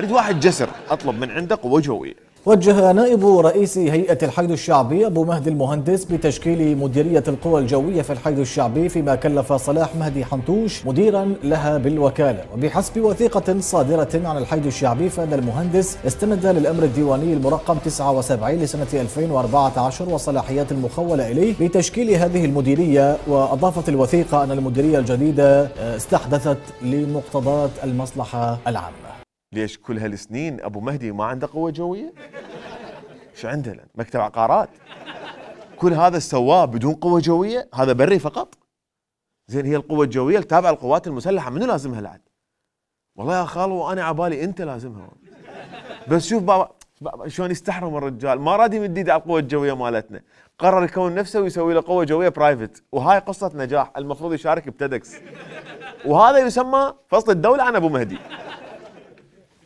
اريد واحد جسر اطلب من عندك وجهوي وجه نائب رئيس هيئة الحيد الشعبي أبو مهدي المهندس بتشكيل مديرية القوى الجوية في الحيد الشعبي فيما كلف صلاح مهدي حنطوش مديرا لها بالوكالة وبحسب وثيقة صادرة عن الحيد الشعبي فإن المهندس استند للأمر الديواني المرقم 79 لسنة 2014 والصلاحيات المخولة إليه لتشكيل هذه المديرية وأضافت الوثيقة أن المديرية الجديدة استحدثت لمقتضات المصلحة العامة ليش كل هالسنين ابو مهدي ما عنده قوه جويه؟ شو عنده لن؟ مكتب عقارات كل هذا سواه بدون قوه جويه؟ هذا بري فقط؟ زين هي القوه الجويه التابعه للقوات المسلحه منو لازمها العد؟ والله يا خالو انا عبالي انت لازمها بس شوف بابا شلون يستحرم الرجال ما راد يمد على القوه الجويه مالتنا قرر يكون نفسه ويسوي له قوه جويه برايفت وهاي قصه نجاح المفروض يشارك بتدكس وهذا يسمى فصل الدوله عن ابو مهدي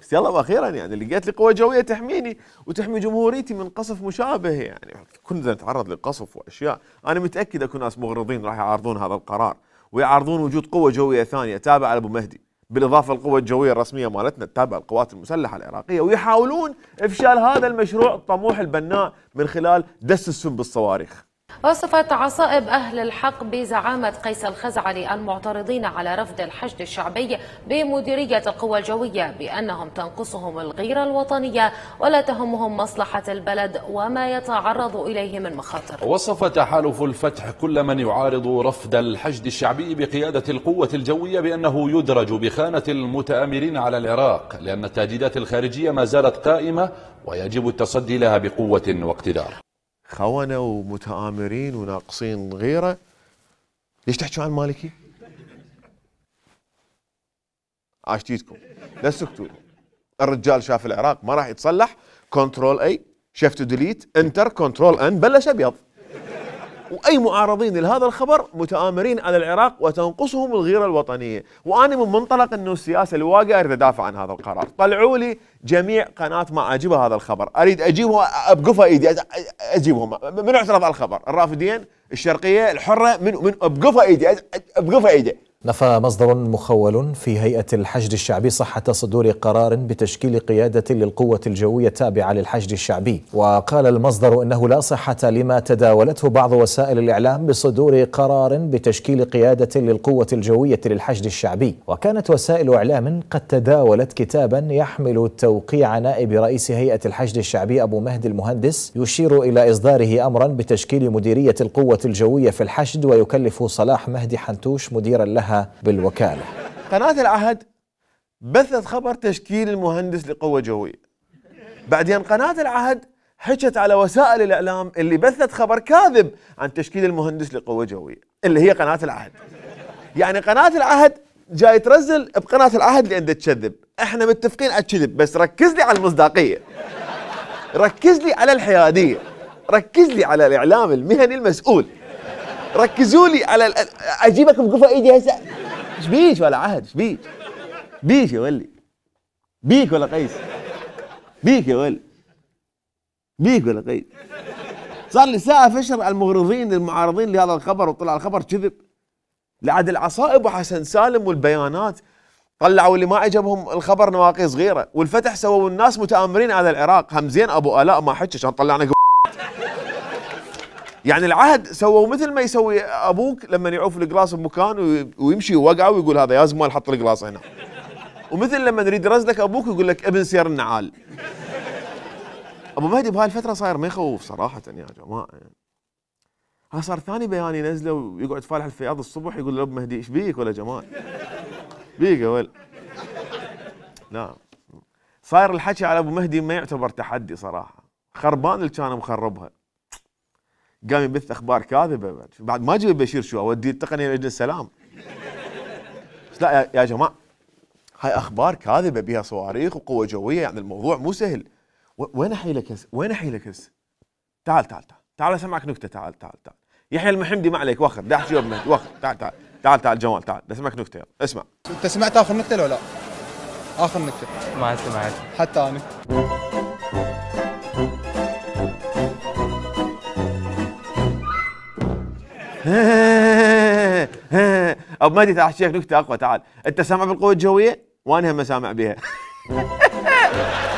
بس يلا واخيرا يعني لقيت لي قوه جويه تحميني وتحمي جمهوريتي من قصف مشابه يعني كنا نتعرض لقصف واشياء انا متاكد اكو ناس مغرضين راح يعارضون هذا القرار ويعارضون وجود قوه جويه ثانيه تابعه لابو مهدي بالاضافه للقوه الجويه الرسميه مالتنا التابعه للقوات المسلحه العراقيه ويحاولون افشال هذا المشروع الطموح البناء من خلال دس السم بالصواريخ وصفت عصائب أهل الحق بزعامة قيس الخزعلي المعترضين على رفض الحشد الشعبي بمديرية القوى الجوية بأنهم تنقصهم الغيرة الوطنية ولا تهمهم مصلحة البلد وما يتعرض إليه من مخاطر وصف تحالف الفتح كل من يعارض رفض الحشد الشعبي بقيادة القوة الجوية بأنه يدرج بخانة المتآمرين على العراق لأن التهديدات الخارجية ما زالت قائمة ويجب التصدي لها بقوة واقتدار خونه ومتآمرين وناقصين غيره ليش تحكوا عن مالكي؟ عاشتيتكم لا تسكتوا الرجال شاف العراق ما راح يتصلح كنترول اي شيفت ديليت انتر كنترول ان بلش ابيض واي معارضين لهذا الخبر متآمرين على العراق وتنقصهم الغيره الوطنيه، وانا من منطلق انه السياسه الواقعه اريد ادافع عن هذا القرار، طلعوا لي جميع قناه ما عاجبها هذا الخبر، اريد اجيبها ابقفها ايدي اجيبهم، من اعترض على الخبر؟ الرافدين، الشرقيه، الحره، من من ابقفها ايدي ابقفها ايدي، نفى مصدر مخول في هيئة الحشد الشعبي صحة صدور قرار بتشكيل قيادة للقوة الجوية التابعة للحشد الشعبي وقال المصدر أنه لا صحة لما تداولته بعض وسائل الإعلام بصدور قرار بتشكيل قيادة للقوة الجوية للحشد الشعبي وكانت وسائل إعلام قد تداولت كتابا يحمل توقيع نائب رئيس هيئة الحشد الشعبي أبو مهدي المهندس يشير إلى إصداره أمرا بتشكيل مديرية القوة الجوية في الحشد ويكلف صلاح مهدي حنتوش مديرا لها بالوكالة قناة العهد بثت خبر تشكيل المهندس لقوة جوية بعدين قناة العهد حكت على وسائل الإعلام اللي بثت خبر كاذب عن تشكيل المهندس لقوة جوية اللي هي قناة العهد يعني قناة العهد جاي ترزل بقناة العهد اللي عندها تكذب احنا متفقين على الكذب بس ركز لي على المصداقية ركز لي على الحيادية ركز لي على الإعلام المهني المسؤول ركزوا لي على اجيبك بقفا ايدي هسه ايش بيش ولا عهد ايش بيش بيش يا ولي بيك ولا قيس بيك يا ولي بيك ولا قيس صار لي ساعة فشر المغرضين المعارضين لهذا الخبر وطلع الخبر كذب لعد العصائب وحسن سالم والبيانات طلعوا اللي ما عجبهم الخبر نواقي صغيرة والفتح سووا الناس متآمرين على العراق همزين أبو آلاء ما حكى عشان طلعنا يعني العهد سووا مثل ما يسوي ابوك لما يعوف القراص بمكان ويمشي وقعه ويقول هذا يا زمال حط القراص هنا ومثل لما نريد رزلك ابوك يقول لك ابن سير النعال ابو مهدي بهاي الفتره صاير ما يخوف صراحه يا جماعه ها صار ثاني بيان ينزله ويقعد فالح الفياض الصبح يقول لابو مهدي ايش بيك ولا جمال بيك يا ول لا نعم. صاير الحكي على ابو مهدي ما يعتبر تحدي صراحه خربان اللي كان مخربها قام يبث اخبار كاذبه بعد بعد ما جيب بشير شو اوديه التقنيه لجنه السلام بس لا يا جماعه هاي اخبار كاذبه بها صواريخ وقوه جويه يعني الموضوع مو سهل وين حيلك هسه؟ وين حيلك هسه؟ تعال تعال تعال تعال اسمعك نكته تعال تعال تعال يحيى المحمدي ما عليك وخر داحش يوم مهدي وخر تعال تعال تعال تعال جمال تعال اسمعك نكته يلا اسمع انت سمعت اخر نكته لو لا؟ اخر نكته ما سمعت حتى انا ابو مهدي تعال شيخ نكته اقوى تعال انت سامع بالقوه الجويه وانا هم سامع بها